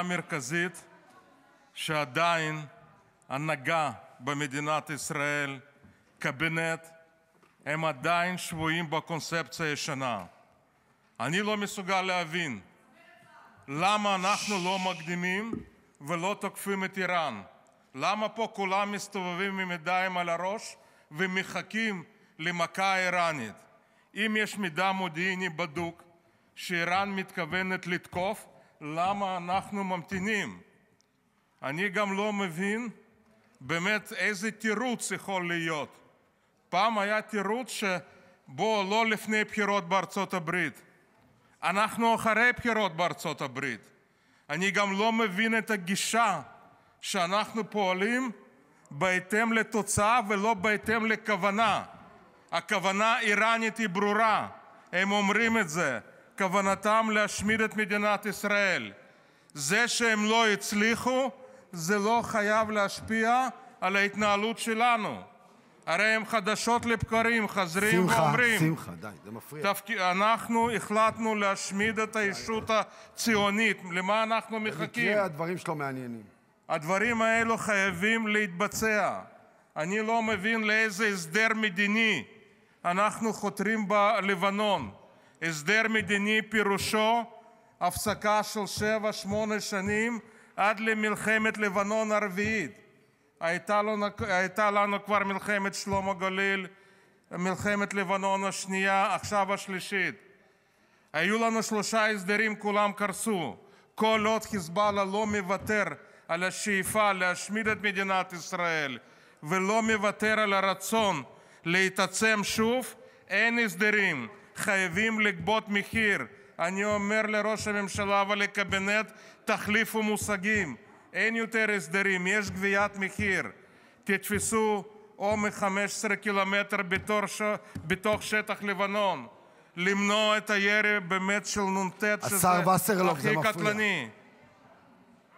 המרכזית שעדיין הנהגה במדינת ישראל קבינט, הם עדיין שבויים בקונספציה הישנה. אני לא מסוגל להבין למה אנחנו לא מקדימים ולא תוקפים את איראן. למה פה כולם מסתובבים עם ידיים על הראש ומחכים למכה האיראנית? אם יש מידע מודיעיני בדוק שאיראן מתכוונת לתקוף, למה אנחנו ממתינים. אני גם לא מבין באמת איזה תירוץ יכול להיות פעם היה תירוץ לא לפני בחירות בארצות הברית אנחנו אחרי בחירות בארצות הברית אני גם לא מבין את הגישה שאנחנו פועלים בהתאם לתוצאה ולא בהתאם לכוונה הכוונה האיראנית היא ברורה הם אומרים את זה, כוונתם להשמיד את מדינת ישראל זה שהם לא הצליחו זה לא חייב להשפיע על ההתנהלות שלנו הרי הם חדשות לבקרים חוזרים ואומרים אנחנו החלטנו להשמיד את הישות הציונית למה אנחנו מחכים במקרה הדברים שלו מעניינים הדברים האלו חייבים להתבצע אני לא מבין לאיזה הסדר מדיני אנחנו חותרים בלבנון. הסדר מדיני פירושו הפסקה של שבע-שמונה שנים עד למלחמת לבנון הרביעית הייתה לנו הייתה לנו כבר מלחמת שלום הגליל מלחמת לבנון השנייה עכשיו השלישית היו לנו שלושה הסדרים כולם קרסו כל עוד חיזבאללה לא מוותר על השאיפה להשמיד את מדינת ישראל ולא מוותר על הרצון להתעצם שוב אין הסדרים. חייבים לגבות מחיר." אני אומר לראש הממשלה ולקבינט: תחליפו מושגים: אין יותר הסדרים יש גביית מחיר. תתפסו או מ-15 קילומטר בתור ש... בתוך שטח לבנון למנוע את הירי באמת של נ"ט שזה הכי קטלני. השר וסרלאוף, זה מפריע.